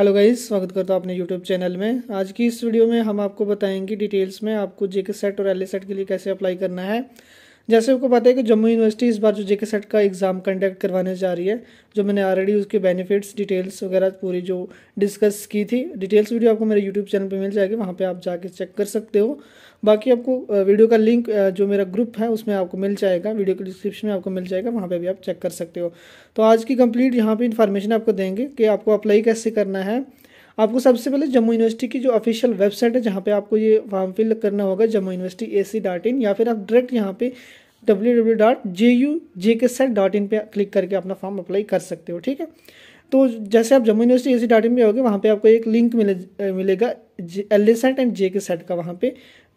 hello guys स्वागत करता हूँ अपने यूट्यूब चैनल में आज की इस वीडियो में हम आपको बताएंगे डिटेल्स में आपको जेके सेट और एल सेट के लिए कैसे अप्लाई करना है जैसे आपको पता है कि जम्मू यूनिवर्सिटी इस बार जो जेके सेट का एग्ज़ाम कंडक्ट करवाने जा रही है जो मैंने ऑलरेडी उसके बेनिफिट्स डिटेल्स वगैरह पूरी जो डिस्कस की थी डिटेल्स वीडियो आपको मेरे यूट्यूब चैनल पर मिल जाएगी वहाँ पर आप जाके चेक कर सकते हो बाकी आपको वीडियो का लिंक जो मेरा ग्रुप है उसमें आपको मिल जाएगा वीडियो के डिस्क्रिप्शन में आपको मिल जाएगा वहाँ पर भी आप चेक कर सकते हो तो आज की कंप्लीट यहाँ पर इन्फॉर्मेशन आपको देंगे कि आपको अप्लाई कैसे करना है आपको सबसे पहले जम्मू यूनिवर्सिटी की जो ऑफिशियल वेबसाइट है जहाँ पे आपको ये फॉर्म फिल करना होगा Jammu university A C dot in या फिर आप डायरेक्ट यहाँ पे इन पे क्लिक करके अपना फॉर्म अप्लाई कर सकते हो ठीक है तो जैसे आप Jammu university AC dot in पर होगे वहाँ पे आपको एक लिंक मिले मिलेगा L A SET and J K SET का वहाँ पे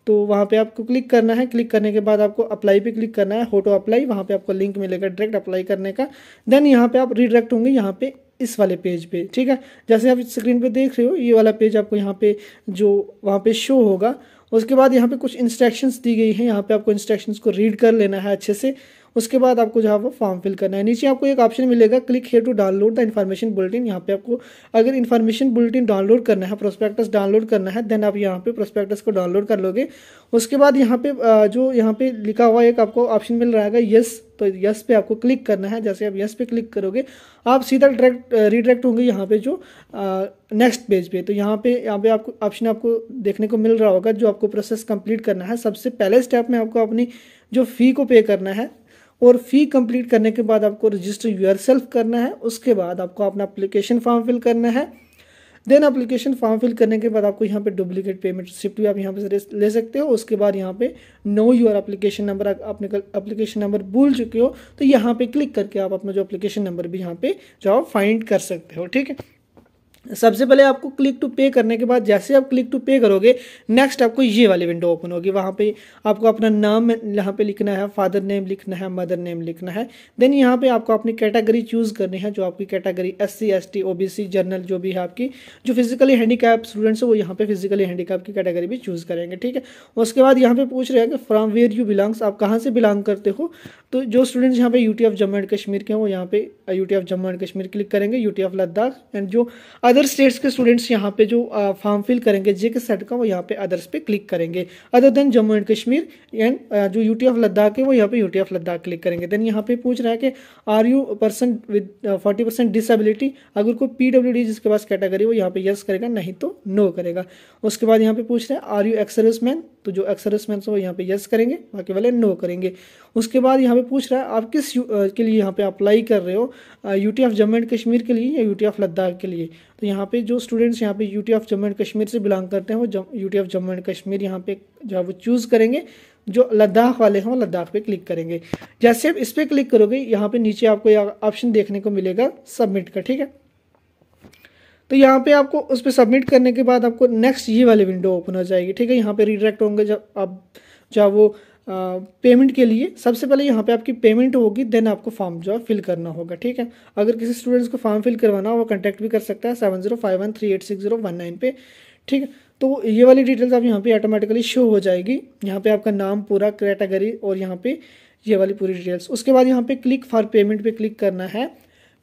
तो वहाँ पे आपको क्लिक करना है क्लिक करने के बाद आपको अप्लाई पे क्लिक करना है होटो अप्लाई वहाँ पे आपको लिंक मिलेगा डायरेक्ट अप्लाई करने का देन यहाँ पे आप रिडायरेक्ट होंगे यहाँ पे इस वाले पेज पे ठीक है जैसे आप स्क्रीन पे देख रहे हो ये वाला पेज आपको यहाँ पे जो वहाँ पे शो होगा उसके बाद यहाँ पे कुछ इंस्ट्रक्शंस दी गई हैं यहाँ पे आपको इंस्ट्रक्शंस को रीड कर लेना है अच्छे से उसके बाद आपको जो है वो फॉर्म फिल करना है नीचे आपको एक ऑप्शन मिलेगा click here to download the information bulletin यहाँ पे आपको अगर इन्फॉर्मेशन बुलेटिन डाउनलोड करना है प्रोस्पेक्टस डाउनलोड करना है देन आप यहाँ पे प्रोस्पेक्टस को डाउनलोड कर लोगे उसके बाद यहाँ पे जो यहाँ पे लिखा हुआ एक आपको ऑप्शन मिल रहा है यस तो यस पे आपको क्लिक करना है जैसे आप यस पे क्लिक करोगे आप सीधा डायरेक्ट रिडायरेक्ट होंगे यहाँ पे जो नेक्स्ट पेज पे तो यहाँ पे यहाँ पे आपको ऑप्शन आपको देखने को मिल रहा होगा जो आपको प्रोसेस कंप्लीट करना है सबसे पहले स्टेप में आपको अपनी जो फ़ी को पे करना है और फ़ी कंप्लीट करने के बाद आपको रजिस्टर यूर करना है उसके बाद आपको अपना अप्लीकेशन फॉर्म फिल करना है देन अप्लीकेशन फॉर्म फिल करने के बाद आपको यहाँ पे डुप्लीकेट पेमेंट रिसिप्ट भी आप यहाँ पे ले सकते हो उसके बाद यहाँ पे नो यूर अप्लीकेशन नंबर अपने अप्लीकेशन नंबर भूल चुके हो तो यहाँ पे क्लिक करके आप अपना जो अप्लीकेशन नंबर भी यहाँ पे जो फाइंड कर सकते हो ठीक है सबसे पहले आपको क्लिक टू पे करने के बाद जैसे आप क्लिक टू पे करोगे नेक्स्ट आपको ये वाली विंडो ओपन होगी वहाँ पे आपको अपना नाम यहाँ पे लिखना है फादर नेम लिखना है मदर नेम लिखना है देन यहाँ पे आपको अपनी कैटेगरी चूज़ करनी है जो आपकी category S C S T O B C general जो भी है आपकी जो फिजिकली हैंडीकैप स्टूडेंट्स है वो यहाँ पर फिजिकली हैंडीकैप की कैटेगरी भी चूज़ करेंगे ठीक है उसके बाद यहाँ पे पूछ रहे हैं कि फ्राम वेयर यू बिलोंग्स आप कहाँ से बिलोंग करते हो तो जो स्टूडेंट्स यहाँ पे T of Jammu and Kashmir के हैं वो यहाँ पे T of Jammu and Kashmir click करेंगे टी ऑफ लद्दाख एंड जो अदर स्टेट्स के स्टूडेंट्स यहाँ पे जो फॉर्म uh, फिल करेंगे जे के सेट का वो यहाँ पे अदर्स पे क्लिक करेंगे other than Jammu and Kashmir and जो यूटी ऑफ लद्दाख है वो यहाँ पे यूटी ऑफ लद्दाख क्लिक करेंगे देन यहाँ पे पूछ रहा है कि are you person with forty percent disability अगर कोई पी डब्ल्यू डी जिसके पास कैटेगरी वो यहाँ पे यस करेगा नहीं तो नो करेगा उसके बाद यहाँ पे पूछ रहे हैं आर यू एक्सर्विस मैन तो जो एक्सर्विस मैन वो यहाँ पे यस करेंगे बाकी वाले नो करेंगे उसके बाद यहाँ पे पूछ रहा है आप किस uh, के लिए यहाँ पे अप्लाई कर रहे हो UT of Jammu and Kashmir के लिए या यूटी ऑफ लद्दाख के लिए तो यहाँ पे जो स्टूडेंट्स यहाँ पे UT of Jammu and Kashmir से बिलोंग करते हैं वो UT of Jammu and Kashmir यहाँ पे जो है वो चूज़ करेंगे जो लद्दाख वाले हैं लद्दाख पे क्लिक करेंगे जैसे आप इस पर क्लिक करोगे यहाँ पे नीचे आपको ऑप्शन देखने को मिलेगा सबमिट का ठीक है तो यहाँ पे आपको उस पर सबमिट करने के बाद आपको नेक्स्ट ये वाली विंडो ओपन हो जाएगी ठीक है यहाँ पे रिडायरेक्ट होंगे जब आप जब वो पेमेंट के लिए सबसे पहले यहाँ पे आपकी पेमेंट होगी देन आपको फॉर्म जो है फिल करना होगा ठीक है अगर किसी स्टूडेंट्स को फॉर्म फिल करवाना हो वो कॉन्टैक्ट भी कर सकता है seven zero five one three eight six zero one nine पे ठीक है तो ये वाली डिटेल्स आप यहाँ पे ऑटोमेटिकली शो हो जाएगी यहाँ पे आपका नाम पूरा कैटेगरी और यहाँ पे ये वाली पूरी डिटेल्स उसके बाद यहाँ पे क्लिक फॉर पेमेंट पे क्लिक करना है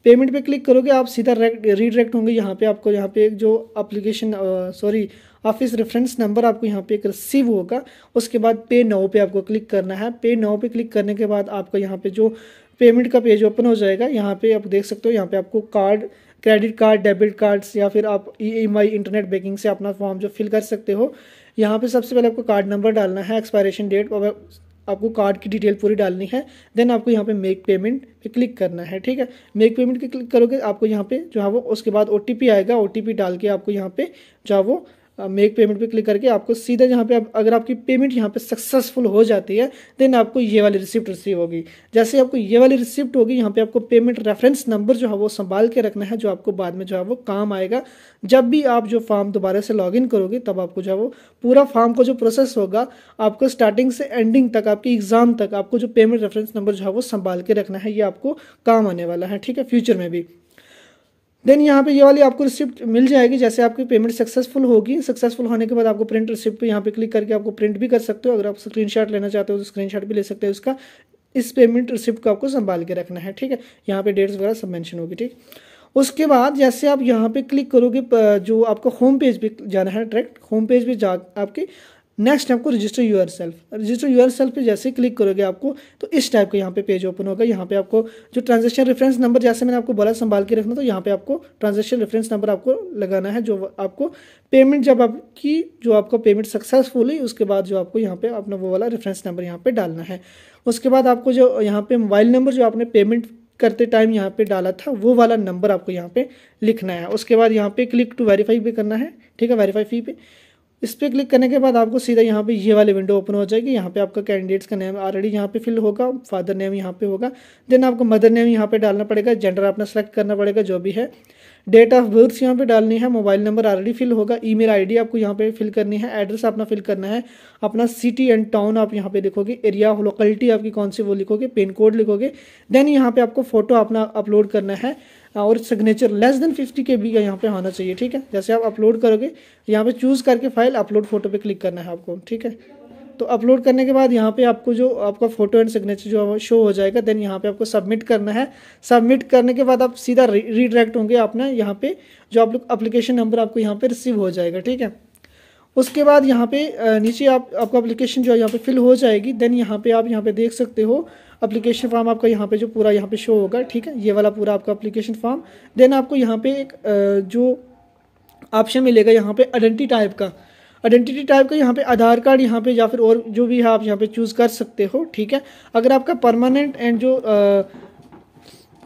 पेमेंट पे क्लिक करोगे आप सीधा रीडायरेक्ट होंगे यहाँ पे आपको यहाँ पे एक जो application sorry office reference number आपको यहाँ पे एक रिसीव होगा उसके बाद पे नाउ पे आपको क्लिक करना है पे नाउ पे क्लिक करने के बाद आपको यहाँ पे जो पेमेंट का पेज ओपन हो जाएगा यहाँ पे आप देख सकते हो यहाँ पे आपको card credit card debit cards या फिर आप E M I internet banking से अपना फॉर्म जो फिल कर सकते हो यहाँ पे सबसे पहले आपको कार्ड नंबर डालना है एक्सपायरेशन डेट और आपको कार्ड की डिटेल पूरी डालनी है देन आपको यहाँ पे मेक पेमेंट पे क्लिक करना है ठीक है मेक पेमेंट पे क्लिक करोगे आपको यहाँ पे जो है वो उसके बाद ओ आएगा ओ डाल के आपको यहाँ पे जो है वो मेक पेमेंट पे क्लिक करके आपको सीधा जहाँ पे आप अगर आपकी पेमेंट यहाँ पे सक्सेसफुल हो जाती है देन आपको ये वाली रिसिप्ट रिसीव होगी जैसे आपको ये वाली रिसिप्ट होगी यहाँ पे आपको पेमेंट रेफरेंस नंबर जो है वो संभाल के रखना है जो आपको बाद में जो है वो काम आएगा जब भी आप जो फॉर्म दोबारा से लॉगिन करोगे तब आपको जो है वो पूरा फॉर्म का जो प्रोसेस होगा आपको स्टार्टिंग से एंडिंग तक आपकी एग्ज़ाम तक आपको जो पेमेंट रेफरेंस नंबर जो है वो संभाल के रखना है ये आपको काम आने वाला है ठीक है फ्यूचर में भी देन यहाँ पे ये वाली आपको रिसिप्ट मिल जाएगी जैसे आपकी पेमेंट सक्सेसफुल होगी सक्सेसफुल होने के बाद आपको प्रिंट रिसिप्ट यहाँ पे क्लिक करके आपको प्रिंट भी कर सकते हो अगर आप स्क्रीनशॉट लेना चाहते हो तो स्क्रीनशॉट भी ले सकते हो उसका इस पेमेंट रिसिप्ट को आपको संभाल के रखना है ठीक है यहाँ पे डेट्स वगैरह सब मैंशन होगी ठीक उसके बाद जैसे आप यहाँ पे क्लिक करोगे जो आपको होम पेज भी जाना है डायरेक्ट होम पेज भी जा आपके नेक्स्ट आपको register yourself register yourself पर जैसे क्लिक करोगे आपको तो इस टाइप का यहाँ पे पेज ओपन होगा यहाँ पे आपको जो ट्रांजेक्शन रेफरेंस नंबर जैसे मैंने आपको बोला संभाल के रखना तो यहाँ पे आपको ट्रांजेक्शन रेफरेंस नंबर आपको लगाना है जो आपको पेमेंट जब आपकी जो आपको पेमेंट सक्सेसफुल हुई उसके बाद जो आपको यहाँ पे अपना वो वाला रेफरेंस नंबर यहाँ पे डालना है उसके बाद आपको जो यहाँ पे मोबाइल नंबर जो आपने पेमेंट करते टाइम यहाँ पे डाला था वो वाला नंबर आपको यहाँ पे लिखना है उसके बाद यहाँ पे क्लिक टू वेरीफाई भी करना है ठीक है वेरीफाई फी पे इस पर क्लिक करने के बाद आपको सीधा यहाँ पे ये वाले विंडो ओपन हो जाएगी यहाँ पे आपका कैंडिडेट्स का नेम ऑलरेडी यहाँ पे फिल होगा फादर नेम यहाँ पे होगा देन आपको मदर नेम यहाँ पे डालना पड़ेगा जेंडर आपने सेलेक्ट करना पड़ेगा जो भी है डेट ऑफ बर्थ यहाँ पे डालनी है मोबाइल नंबर ऑलरेडी फिल होगा ई मेल आपको यहाँ पर फिल करनी है एड्रेस अपना फिल करना है अपना सिटी एंड टाउन आप यहाँ पर लिखोगे एरिया लोकलिटी आपकी कौन सी वो लिखोगे पिन कोड लिखोगे देन यहाँ पे आपको फोटो अपना अपलोड करना है और signature less than fifty K B का यहाँ पे होना चाहिए ठीक है जैसे आप अपलोड करोगे यहाँ पे चूज़ करके फाइल अपलोड फोटो पे क्लिक करना है आपको ठीक है तो अपलोड करने के बाद यहाँ पे आपको जो आपका फोटो एंड सिग्नेचर जो शो हो जाएगा देन यहाँ पे आपको सबमिट करना है सबमिट करने के बाद आप सीधा रिडायरेक्ट होंगे अपना यहाँ पे जो आप लोग अप्लीकेशन नंबर आपको यहाँ पे रिसीव हो जाएगा ठीक है उसके बाद यहाँ पे नीचे आप आपका अप्लीकेशन जो है यहाँ पे फिल हो जाएगी देन यहाँ पे आप यहाँ पे देख सकते हो अप्लीकेशन फॉर्म आपका यहाँ पे जो पूरा यहाँ पे शो होगा ठीक है ये वाला पूरा आपका अप्लीकेशन फॉर्म देन आपको यहाँ पे एक जो ऑप्शन मिलेगा यहाँ पे आइडेंटिटी टाइप का आइडेंटिटी टाइप का यहाँ पे आधार कार्ड यहाँ पे या फिर और जो भी है आप यहाँ पे चूज़ कर सकते हो ठीक है अगर आपका परमानेंट एंड जो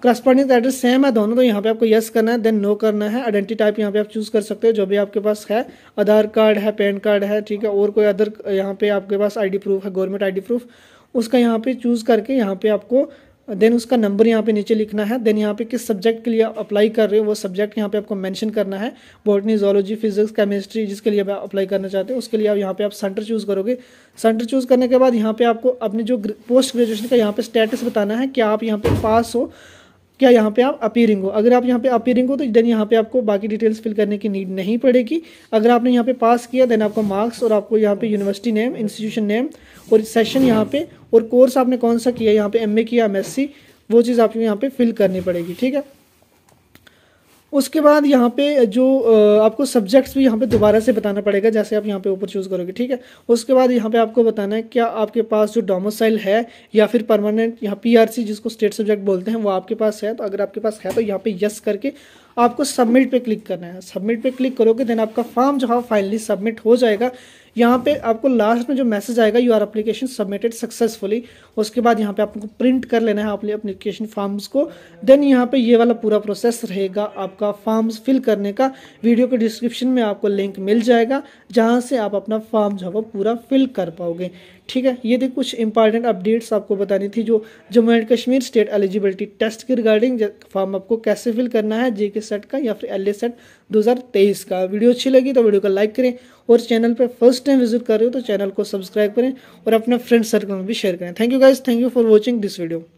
करस्पॉन्डिंग एड्रेस सेम है दोनों तो यहाँ पे आपको यस करना है देन नो करना है आइडेंटिटी टाइप यहाँ पे आप चूज़ कर सकते हो जो भी आपके पास है आधार कार्ड है पैन कार्ड है ठीक है और कोई अदर यहाँ पे आपके पास आईडी प्रूफ है गवर्नमेंट आईडी प्रूफ उसका यहाँ पे चूज़ करके यहाँ पे आपको देन उसका नंबर यहाँ पे नीचे लिखना है देन यहाँ पे किस सब्जेक्ट के लिए अप्लाई कर रहे हो वो सब्जेक्ट यहाँ पे आपको मेंशन करना है बॉटनी जोलॉजी फिजिक्स केमिस्ट्री जिसके लिए आप अप्लाई करना चाहते हो उसके लिए आप यहाँ पे आप सेंटर चूज़ करोगे सेंटर चूज़ करने के बाद यहाँ पे आपको अपने जो पोस्ट ग्रेजुएशन का यहाँ पे स्टेटस बताना है कि आप यहाँ पे पास हो क्या यहाँ पे आप अपीयरिंग हो अगर आप यहाँ पे अपीयरिंग हो तो देन यहाँ पे आपको बाकी डिटेल्स फिल करने की नीड नहीं पड़ेगी अगर आपने यहाँ पे पास किया देन आपको मार्क्स और आपको यहाँ पे यूनिवर्सिटी नेम इंस्टीट्यूशन नेम और सेशन यहाँ पे और कोर्स आपने कौन सा किया यहाँ पे एमए किया एमएससी वो चीज़ आपको यहाँ पे फिल करनी पड़ेगी ठीक है उसके बाद यहाँ पे जो आपको सब्जेक्ट्स भी यहाँ पे दोबारा से बताना पड़ेगा जैसे आप यहाँ पे ऊपर चूज़ करोगे ठीक है उसके बाद यहाँ पे आपको बताना है क्या आपके पास जो डोमोसाइल है या फिर परमानेंट यहाँ पीआरसी जिसको स्टेट सब्जेक्ट बोलते हैं वो आपके पास है तो अगर आपके पास है तो यहाँ पर यस करके आपको सबमिट पर क्लिक करना है सबमिट पर क्लिक करोगे देन आपका फॉर्म जो है फाइनली सबमिट हो जाएगा यहाँ पे आपको लास्ट में जो मैसेज आएगा you are application submitted successfully उसके बाद यहाँ पे आपको प्रिंट कर लेना है आपने अप्लीकेशन फॉर्म्स को देन यहाँ पे ये वाला पूरा प्रोसेस रहेगा आपका फॉर्म्स फिल करने का वीडियो के डिस्क्रिप्शन में आपको लिंक मिल जाएगा जहाँ से आप अपना फॉर्म जो है वो पूरा फिल कर पाओगे ठीक है ये देखिए कुछ इंपॉर्टेंट अपडेट्स आपको बतानी थी जो Jammu and Kashmir state eligibility test के रिगार्डिंग फॉर्म आपको कैसे फिल करना है जेके सेट का या फिर एल ए सेट 2023 का वीडियो अच्छी लगी तो वीडियो को लाइक करें और चैनल पर फर्स्ट टाइम विजिट कर रहे हो तो चैनल को सब्सक्राइब करें और अपने फ्रेंड सर्कल में भी शेयर करें thank you guys thank you for watching this video